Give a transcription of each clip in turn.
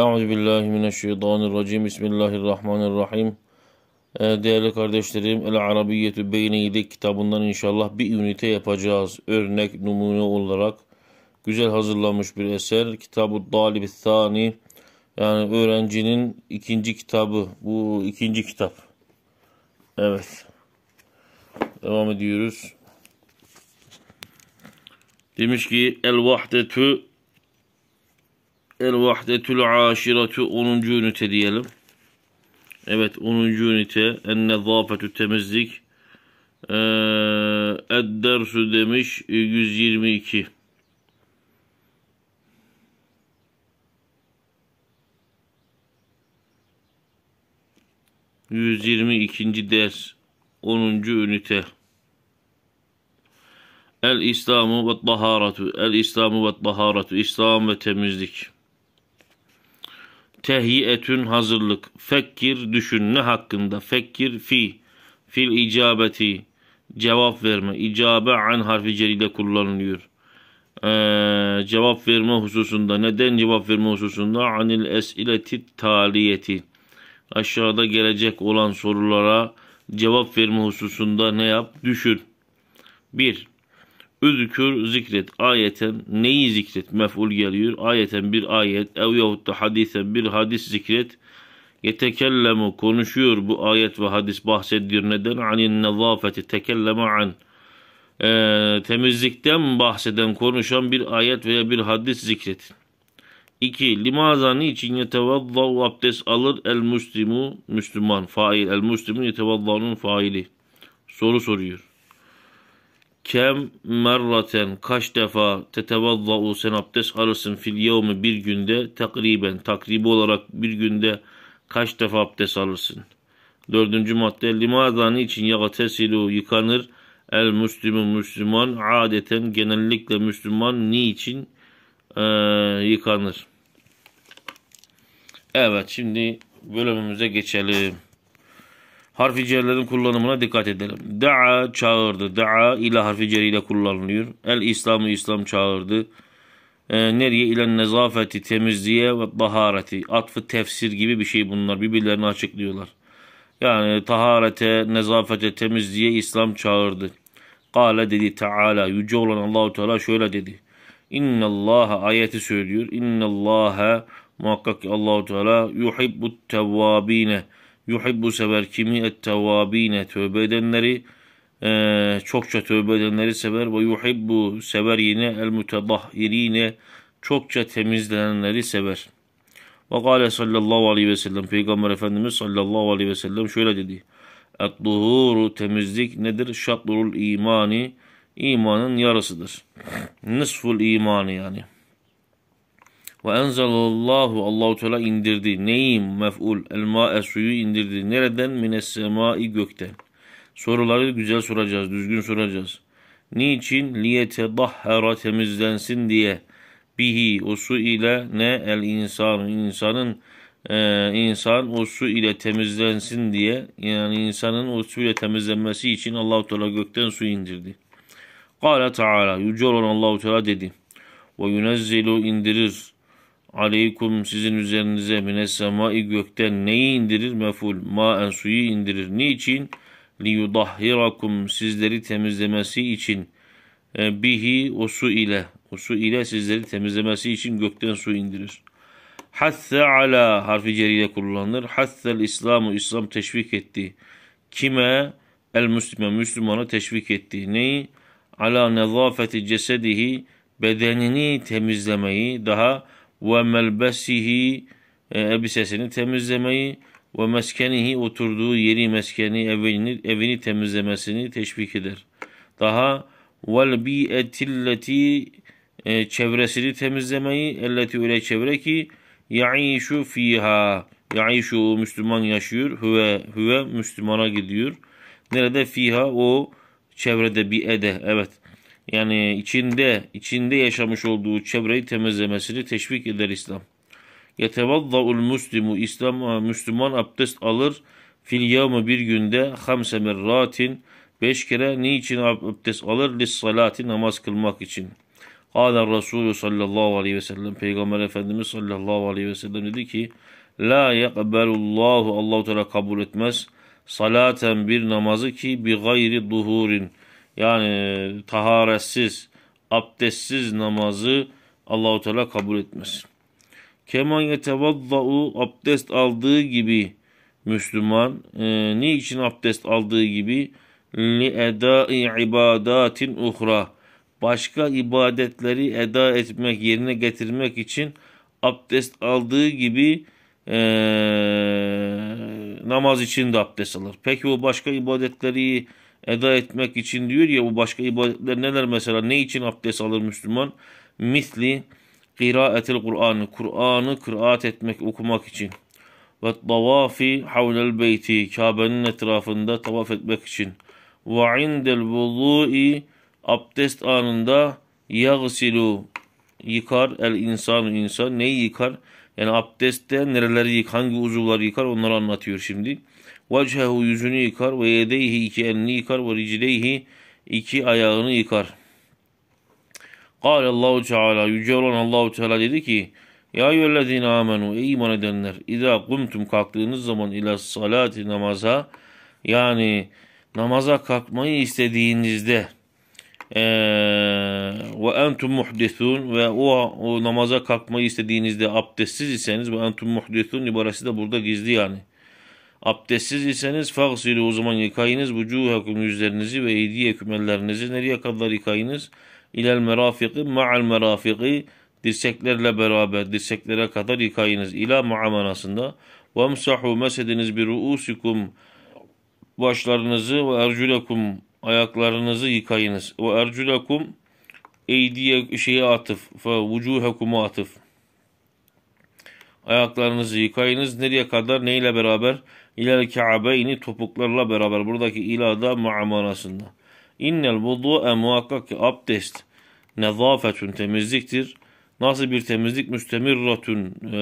Euzu billahi mineşşeytanirracim. Bismillahirrahmanirrahim. Ee, değerli kardeşlerim, El Arabiyyetü Beyne kitabından inşallah bir ünite yapacağız. Örnek, numune olarak güzel hazırlanmış bir eser. Kitabı Dalib Thani yani öğrencinin ikinci kitabı. Bu ikinci kitap. Evet. Devam ediyoruz. Demiş ki El Vahdetü El vahdetül aşiratü 10. ünite diyelim. Evet 10. ünite en nezafetü temizlik. Ee, Eddersu demiş 122. Yüz yirmi ikinci ders onuncu ünite. El İslamu ve taharatu. El İslamu ve taharatu. İslam ve temizlik. Tehiyetün hazırlık. Fekkir düşünme hakkında? Fekkir fi. Fil icabeti. Cevap verme. İcabe an harfi celile kullanılıyor. Ee, cevap verme hususunda. Neden cevap verme hususunda? Anil esileti taliyeti. Aşağıda gelecek olan sorulara cevap verme hususunda ne yap? Düşün. 1 üzükür zikret ayeten neyi zikret mef'ul geliyor. Ayeten bir ayet ev yahut da hadisen bir hadis zikret. Yetekellemu konuşuyor bu ayet ve hadis bahsediyor. Neden? Anin nezafeti tekelleme an. E, temizlikten bahseden konuşan bir ayet veya bir hadis zikret. 2. Limaza niçin yetevazzav abdest alır el müslimu Müslüman fail. El müslimu yetevazzanın faili. Soru soruyor. Kem merraten kaç defa tetevazza'u sen abdest alırsın fil yevmi bir günde takriben takribi olarak bir günde kaç defa abdest alırsın. Dördüncü madde limadani için ya yagatesilu yıkanır el müslümü müslüman adeten genellikle müslüman niçin e, yıkanır. Evet şimdi bölümümüze geçelim. Harfi cerlerin kullanımına dikkat edelim. Da'a çağırdı. Da'a ila harfi ile kullanılıyor. El İslam'ı İslam çağırdı. E, nereye ile nezafeti, temizliğe ve bahareti. Atfı tefsir gibi bir şey bunlar. Birbirlerini açıklıyorlar. Yani taharete, nezafete, temizliğe İslam çağırdı. Kale dedi Teala. Yüce olan Allahu Teala şöyle dedi. İnne Allah'a ayeti söylüyor. İnne Allah'a muhakkak ki Allahu Teala yuhibbu tevvabine yuhibbu sever kimi ettevabine tövbe edenleri e, çokça tövbe edenleri sever ve yuhibbu sever yine el mütedahhirine çokça temizlenenleri sever. Ve kâle sallallahu aleyhi ve sellem Peygamber Efendimiz sallallahu aleyhi ve sellem şöyle dedi. Et-duhuru temizlik nedir? Şatrul imani imanın yarısıdır. Nisful imani yani. Ve enzelallahu Allahu Teala indirdi. neyim mef'ul? El ma'e suyu indirdi. Nereden? Mines semai gökten. Soruları güzel soracağız, düzgün soracağız. Niçin? Liyete dahhara temizlensin diye. Bihi o su ile ne? El insan. insanın e, insan o su ile temizlensin diye yani insanın o su ile temizlenmesi için Allahu Teala gökten su indirdi. Kale Teala yüce olan Allahu Teala dedi. Ve yunezzilu indirir aleykum sizin üzerinize mine semai gökten neyi indirir? Meful maen suyu indirir. Niçin? Li yudahhirakum sizleri temizlemesi için e, bihi o su ile o su ile sizleri temizlemesi için gökten su indirir. Hasse ala harfi ceriyle kullanılır. Hassel İslamu İslam teşvik etti. Kime? El Müslüme Müslümanı teşvik etti. Neyi? Ala nezafeti cesedihi bedenini temizlemeyi daha ve melbesihi e, elbisesini temizlemeyi ve meskenihi oturduğu yeri meskeni evini, evini temizlemesini teşvik eder. Daha vel bi'etilleti e, çevresini temizlemeyi elleti öyle çevre ki ya'işu fiha ya'işu Müslüman yaşıyor huve huve Müslümana gidiyor. Nerede fiha o çevrede bir ede evet yani içinde içinde yaşamış olduğu çevreyi temizlemesini teşvik eder İslam. Yetevadda'ul muslimu İslam e, Müslüman abdest alır fil yevmi bir günde hamse merratin beş kere niçin abdest alır? Lis salati namaz kılmak için. Kâle Resulü sallallahu aleyhi ve sellem Peygamber Efendimiz sallallahu aleyhi ve sellem dedi ki La yekbelullahu Allahu Teala kabul etmez salaten bir namazı ki bi gayri duhurin yani taharetsiz, abdestsiz namazı Allahu Teala kabul etmez. Keman yetevazza'u abdest aldığı gibi Müslüman e, niçin abdest aldığı gibi li edai ibadatin uhra başka ibadetleri eda etmek yerine getirmek için abdest aldığı gibi e, namaz için de abdest alır. Peki o başka ibadetleri eda etmek için diyor ya bu başka ibadetler neler mesela ne için abdest alır Müslüman? Misli kıraetil Kur'an'ı Kur'an'ı kıraat etmek okumak için ve tavafi havlel beyti Kabe'nin etrafında tavaf etmek için ve indel vudu'i abdest anında yagsilu yıkar el insan insan neyi yıkar? Yani abdestte nereleri yıkar, hangi uzuvları yıkar onları anlatıyor şimdi. Vechehu yüzünü yıkar ve yedeyhi iki elini yıkar ve ricleyhi iki ayağını yıkar. Kâle Allahu Teala yüce olan Allahu Teala dedi ki Ya yüllezine amenu ey iman edenler İzâ kumtum kalktığınız zaman ila salati namaza yani namaza kalkmayı istediğinizde ve entum muhdisun ve o, o namaza kalkmayı istediğinizde abdestsiz iseniz ve entum muhdisun ibaresi de burada gizli yani. Abdestsiz iseniz fagsilu o zaman yıkayınız vucuhakum yüzlerinizi ve eydiyeküm ellerinizi nereye kadar yıkayınız? İlel merafiqi, ma'al merafiqi dirseklerle beraber dirseklere kadar yıkayınız. İla muamanasında ve msahu mesediniz bir ruusikum başlarınızı ve erculekum ayaklarınızı yıkayınız. Ve erculekum eydiye şeye atıf ve vucuhekuma atıf. Ayaklarınızı yıkayınız. Nereye kadar? Neyle beraber? İlel ka'beyni topuklarla beraber. Buradaki ilada muamanasında. İnnel vudu'e muhakkak ki abdest nezafetün temizliktir. Nasıl bir temizlik? Müstemirratün e,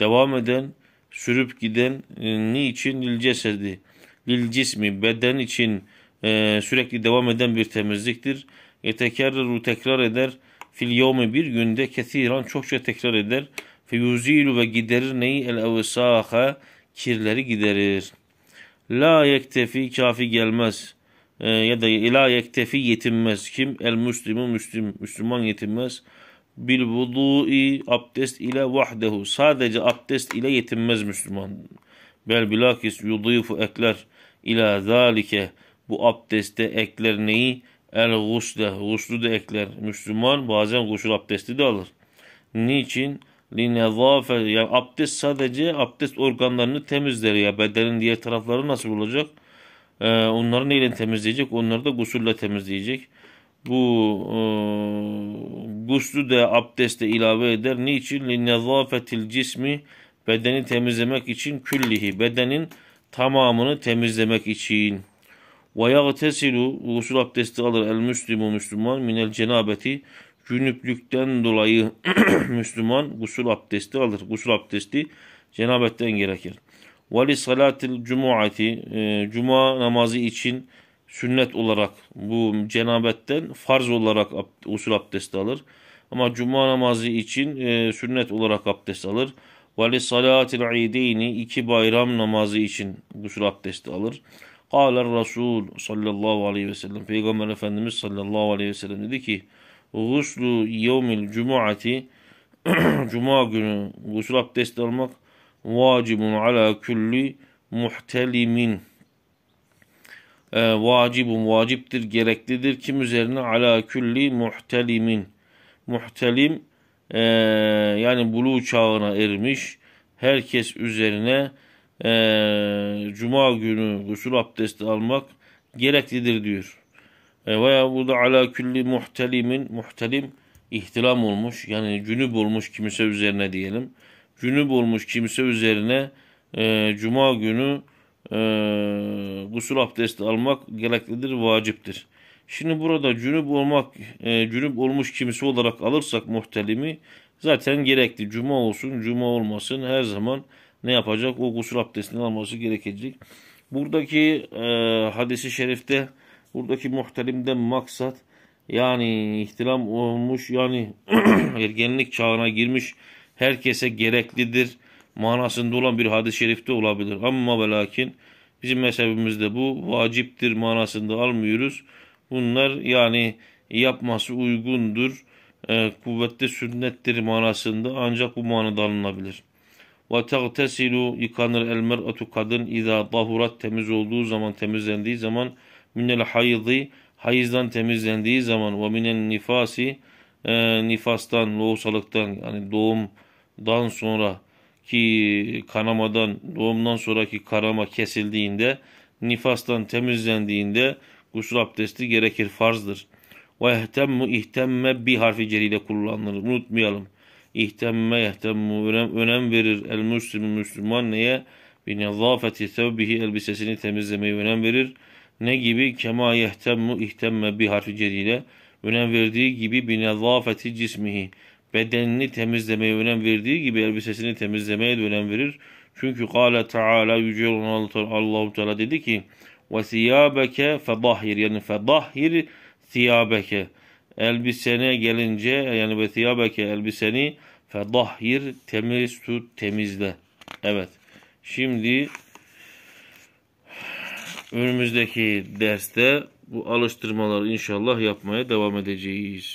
devam eden, sürüp giden e, niçin? Lil cesedi. Lil cismi beden için e, sürekli devam eden bir temizliktir. Yetekerru tekrar eder. Fil yevmi bir günde kesiran çokça tekrar eder. Feyuzilu ve giderir neyi? El evsaha kirleri giderir. La yektefi kafi gelmez ee, ya da ila yektefi yetinmez. Kim? El müslimu müslim. Müslüman yetinmez. Bil vudu'i abdest ile vahdehu. Sadece abdest ile yetinmez Müslüman. Bel bilakis yudifu ekler ila zalike. Bu abdeste ekler neyi? El gusle. Guslu da ekler. Müslüman bazen gusül abdesti de alır. Niçin? linezafe yani abdest sadece abdest organlarını temizler ya bedenin diğer tarafları nasıl olacak? Ee, onları neyle temizleyecek? Onları da gusulle temizleyecek. Bu e, guslü de abdeste ilave eder. Niçin? Linezafetil cismi bedeni temizlemek için küllihi bedenin tamamını temizlemek için. Ve yagtesilu gusul abdesti alır el müslimu müslüman minel cenabeti Cünüplükten dolayı Müslüman gusül abdesti alır. Gusül abdesti cenabetten gerekir. Vali salatil cumuati e, cuma namazı için sünnet olarak bu cenabetten farz olarak usul abdesti alır. Ama cuma namazı için e, sünnet olarak abdest alır. Vali salatil ideyni iki bayram namazı için usul abdesti alır. Kâler Resul sallallahu aleyhi ve sellem. Peygamber Efendimiz sallallahu aleyhi ve sellem dedi ki Guslu yevmil cumuati Cuma günü gusül abdesti almak vacibun ala külli muhtelimin e, vacibun vaciptir gereklidir kim üzerine ala külli muhtelimin muhtelim e, yani bulu çağına ermiş herkes üzerine e, cuma günü gusül abdesti almak gereklidir diyor. E, ve da ala külli muhtelimin muhtelim ihtilam olmuş yani cünüp bulmuş kimse üzerine diyelim. Cünüp bulmuş kimse üzerine e, cuma günü e, gusül abdesti almak gereklidir, vaciptir. Şimdi burada cünüp olmak, e, cünüp olmuş kimse olarak alırsak muhtelimi zaten gerekli. Cuma olsun, cuma olmasın her zaman ne yapacak? O gusül abdestini alması gerekecek. Buradaki e, hadisi şerifte Buradaki muhtelimden maksat yani ihtilam olmuş yani ergenlik çağına girmiş herkese gereklidir manasında olan bir hadis-i şerifte olabilir. Ama ve lakin bizim mezhebimizde bu vaciptir manasında almıyoruz. Bunlar yani yapması uygundur, e, kuvvetli sünnettir manasında ancak bu manada alınabilir. Ve tegtesilu yıkanır el mer'atu kadın iza dahurat temiz olduğu zaman temizlendiği zaman minel hayzi hayızdan temizlendiği zaman ve minel nifasi e, nifastan, lohusalıktan yani doğumdan sonra ki kanamadan, doğumdan sonraki karama kesildiğinde, nifastan temizlendiğinde gusül abdesti gerekir, farzdır. Ve ihtemmu ihtemme bir harfi celiyle kullanılır. Unutmayalım. İhtemme yehtemmu önem, önem verir el müslim müslüman neye? Bi nezafeti sevbihi elbisesini temizlemeyi önem verir. Ne gibi? Kema yehtemmu ihtemme bi harfi ceriyle önem verdiği gibi bi nezafeti cismihi bedenini temizlemeye önem verdiği gibi elbisesini temizlemeye de önem verir. Çünkü kâle Teala yüce olan Allahu Teala dedi ki ve siyabeke fedahhir yani fedahhir siyabeke elbisene gelince yani ve siyabeke elbiseni fedahhir temiz tut temizle. Evet. Şimdi Önümüzdeki derste bu alıştırmaları inşallah yapmaya devam edeceğiz.